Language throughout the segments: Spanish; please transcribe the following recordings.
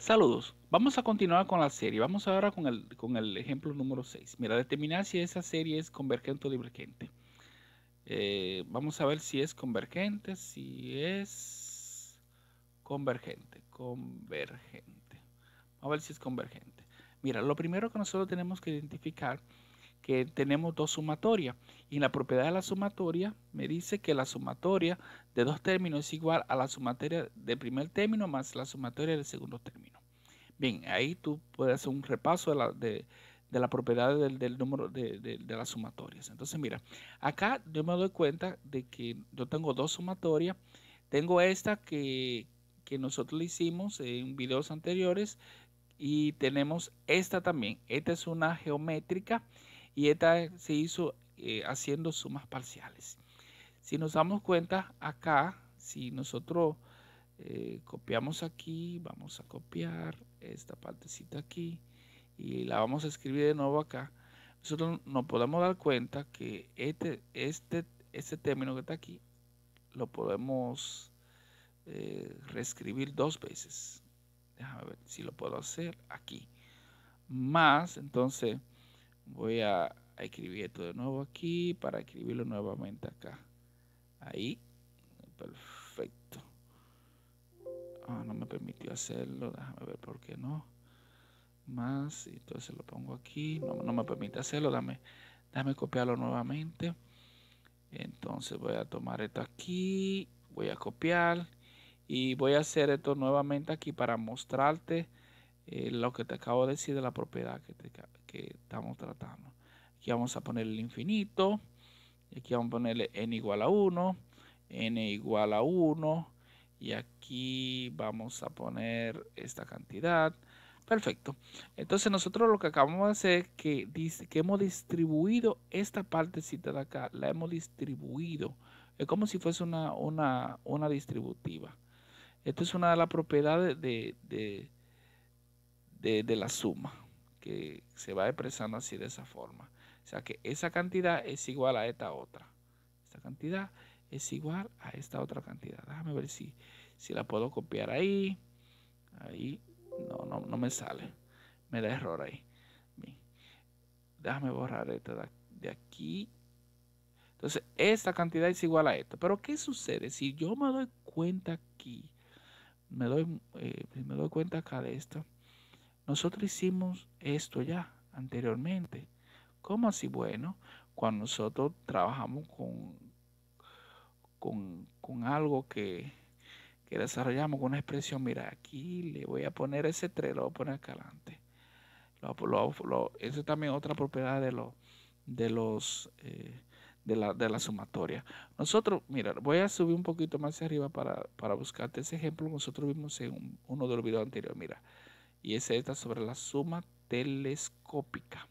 Saludos. Vamos a continuar con la serie. Vamos ahora con el, con el ejemplo número 6. Mira, determinar si esa serie es convergente o divergente. Eh, vamos a ver si es convergente, si es convergente, convergente. Vamos a ver si es convergente. Mira, lo primero que nosotros tenemos que identificar que tenemos dos sumatorias y la propiedad de la sumatoria me dice que la sumatoria de dos términos es igual a la sumatoria del primer término más la sumatoria del segundo término. Bien, ahí tú puedes hacer un repaso de la, propiedad del, número de, las sumatorias. Entonces, mira, acá yo me doy cuenta de que yo tengo dos sumatorias. Tengo esta que, que nosotros le hicimos en videos anteriores y tenemos esta también. Esta es una geométrica y esta se hizo eh, haciendo sumas parciales. Si nos damos cuenta acá, si nosotros eh, copiamos aquí, vamos a copiar esta partecita aquí y la vamos a escribir de nuevo acá, nosotros nos podemos dar cuenta que este, este, este término que está aquí lo podemos eh, reescribir dos veces. Déjame ver si lo puedo hacer aquí. Más, entonces, voy a, escribir esto de nuevo aquí para escribirlo nuevamente acá. Ahí. Perfecto. Ah, no me permitió hacerlo. Déjame ver por qué no. Más. Y entonces lo pongo aquí. No, me permite hacerlo. Dame, dame copiarlo nuevamente. Entonces voy a tomar esto aquí. Voy a copiar. Y voy a hacer esto nuevamente aquí para mostrarte eh, lo que te acabo de decir de la propiedad que, que estamos tratando. Aquí vamos a poner el infinito. Y aquí vamos a ponerle n igual a 1. n igual a 1. Y aquí vamos a poner esta cantidad. Perfecto. Entonces nosotros lo que acabamos de hacer es que, que hemos distribuido esta partecita de acá. La hemos distribuido. Es como si fuese una, una, distributiva. Esto es una de las propiedades de de, la suma, que se va expresando así de esa forma. O sea que esa cantidad es igual a esta otra. Esta cantidad es igual a esta otra cantidad. Déjame ver si, si la puedo copiar ahí. Ahí no, no, no me sale. Me da error ahí. Déjame borrar esta de aquí. Entonces, esta cantidad es igual a esto Pero, ¿qué sucede? Si yo me doy cuenta aquí, me doy, eh, me doy cuenta acá de esto, nosotros hicimos esto ya anteriormente. ¿Cómo así? Bueno, cuando nosotros trabajamos con, con, algo que, desarrollamos con una expresión, mira, aquí le voy a poner ese 3, lo voy a poner acá adelante. Lo, es también otra propiedad de, los de los... Eh, de la, sumatoria. Nosotros, mira, voy a subir un poquito más arriba para, buscarte ese ejemplo. Nosotros vimos en uno de los videos anteriores. Mira, y es esta sobre la suma telescópica.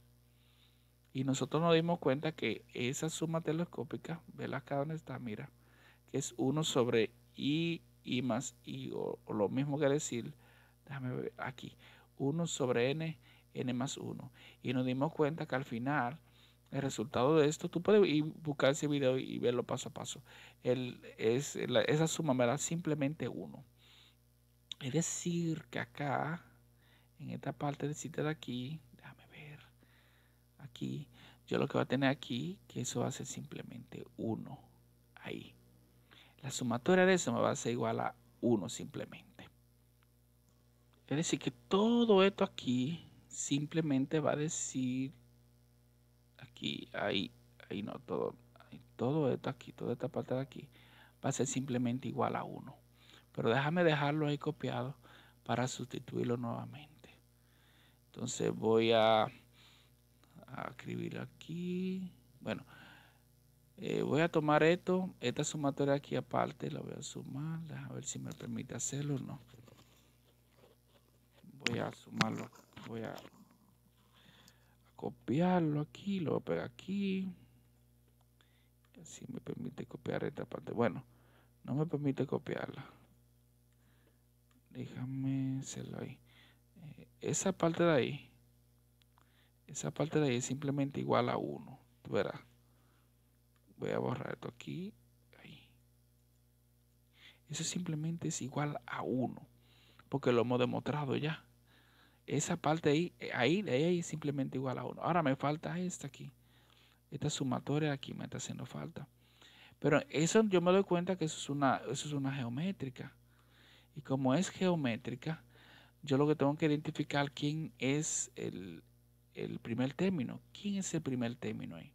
Y nosotros nos dimos cuenta que esa suma telescópica, ve acá donde está, mira, que es 1 sobre i, i más i, o, lo mismo que decir, déjame ver aquí, 1 sobre n, n más 1. Y nos dimos cuenta que al final, el resultado de esto, tú puedes ir buscar ese video y verlo paso a paso. es, esa suma me da simplemente 1. Es decir, que acá en esta parte del sitio de aquí, déjame ver, aquí, yo lo que voy a tener aquí, que eso va a ser simplemente 1, ahí. La sumatoria de eso me va a ser igual a 1 simplemente. Es decir, que todo esto aquí simplemente va a decir, aquí, ahí, ahí no, todo, todo esto aquí, toda esta parte de aquí, va a ser simplemente igual a 1. Pero déjame dejarlo ahí copiado para sustituirlo nuevamente. Entonces voy a, escribir aquí. Bueno, eh, voy a tomar esto, esta sumatoria aquí aparte, la voy a sumar, a ver si me permite hacerlo o no. Voy a sumarlo, voy a copiarlo aquí, lo voy a pegar aquí. Si me permite copiar esta parte. Bueno, no me permite copiarla. Déjame hacerlo ahí esa parte de ahí, esa parte de ahí es simplemente igual a 1, ¿verdad? Voy a borrar esto aquí, Eso simplemente es igual a 1, porque lo hemos demostrado ya. Esa parte ahí, eh, ahí, de ahí es simplemente igual a 1. Ahora me falta esta aquí. Esta sumatoria aquí me está haciendo falta. Pero eso yo me doy cuenta que eso es una, eso es una geométrica. Y como es geométrica, yo lo que tengo que identificar quién es el, primer término. ¿Quién es el primer término ahí?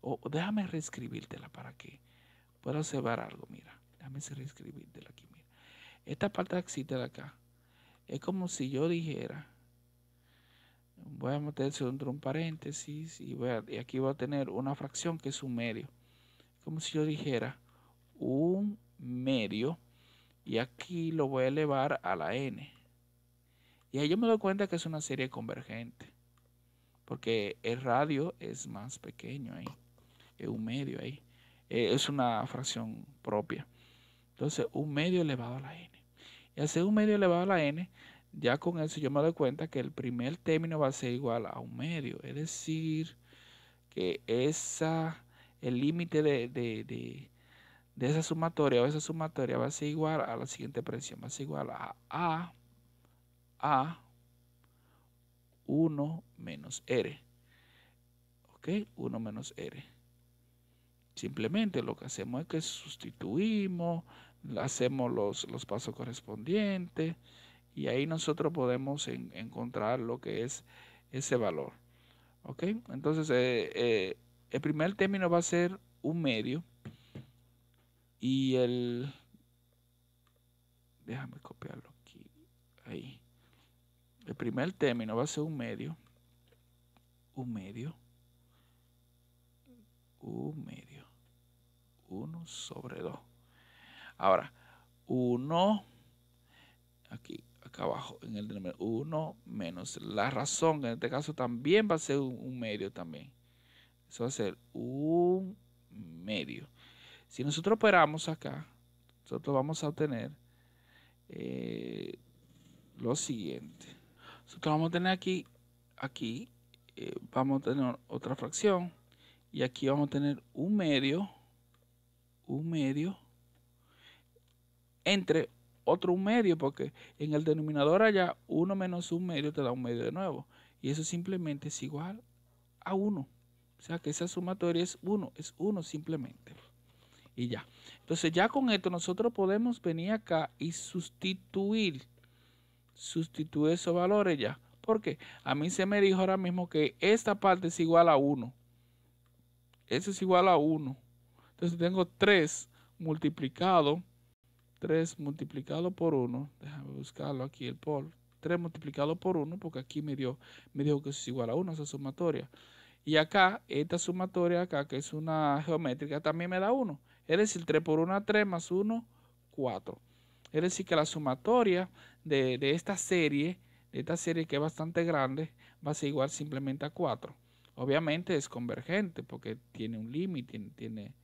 O, déjame reescribírtela para que pueda observar algo. Mira, déjame reescribírtela aquí. Mira. Esta parte existe de acá es como si yo dijera, voy a meterse dentro de un paréntesis y, y aquí voy a tener una fracción que es un medio. Como si yo dijera un medio y aquí lo voy a elevar a la n. Y ahí yo me doy cuenta que es una serie convergente, porque el radio es más pequeño ahí, es un medio ahí, eh, es una fracción propia. Entonces, un medio elevado a la n. Y hacer un medio elevado a la n, ya con eso yo me doy cuenta que el primer término va a ser igual a un medio, es decir, que esa, el límite de, de esa sumatoria o esa sumatoria va a ser igual a la siguiente presión, va a ser igual a A a 1 menos r. ¿Ok? 1 menos r. Simplemente lo que hacemos es que sustituimos, hacemos los, pasos correspondientes y ahí nosotros podemos encontrar lo que es ese valor. ¿Ok? Entonces, eh, eh, el primer término va a ser un medio y el... Déjame copiarlo aquí. Ahí primer término va a ser un medio. Un medio. Un medio. uno sobre dos. Ahora, uno, aquí, acá abajo, en el denominador, uno menos la razón, en este caso también va a ser un, medio también. Eso va a ser un medio. Si nosotros operamos acá, nosotros vamos a obtener eh, lo siguiente. Nosotros vamos a tener aquí, aquí eh, vamos a tener otra fracción y aquí vamos a tener un medio, un medio entre otro un medio porque en el denominador allá 1 menos un medio te da un medio de nuevo y eso simplemente es igual a 1. O sea que esa sumatoria es 1, es 1 simplemente. Y ya. Entonces ya con esto nosotros podemos venir acá y sustituir sustituye esos valores ya. Porque a mí se me dijo ahora mismo que esta parte es igual a 1. Eso es igual a 1. Entonces tengo 3 multiplicado. 3 multiplicado por 1. Déjame buscarlo aquí el por. 3 multiplicado por 1 porque aquí me, dio, me dijo que eso es igual a 1, esa sumatoria. Y acá, esta sumatoria acá, que es una geométrica, también me da 1. Es decir, 3 por 1 es 3 más 1, 4. Es decir, que la sumatoria de, esta serie, de esta serie que es bastante grande, va a ser igual simplemente a 4. Obviamente es convergente porque tiene un límite, tiene,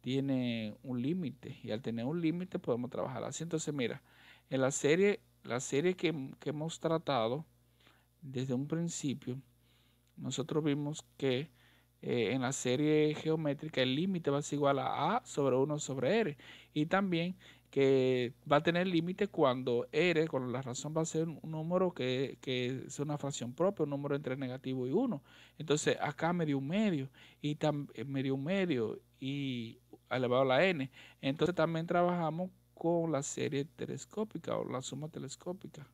tiene un límite. Y al tener un límite podemos trabajar así. Entonces, mira, en la serie, la serie que, hemos tratado desde un principio, nosotros vimos que eh, en la serie geométrica el límite va a ser igual a a sobre 1 sobre r. Y también que va a tener límite cuando R, con la razón va a ser un número que, es una fracción propia, un número entre negativo y 1. Entonces acá me dio un medio y eh, me un medio y elevado a la n. Entonces también trabajamos con la serie telescópica o la suma telescópica,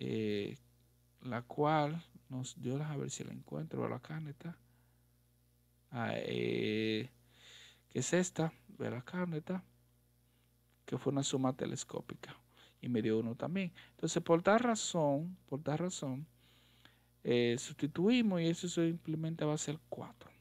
eh, la cual nos dio, a ver si la encuentro, la acá está. Ah, eh, que es esta, ver la carneta que fue una suma telescópica. Y me dio uno también. Entonces, por tal razón, por tal razón, eh, sustituimos y eso simplemente va a ser 4.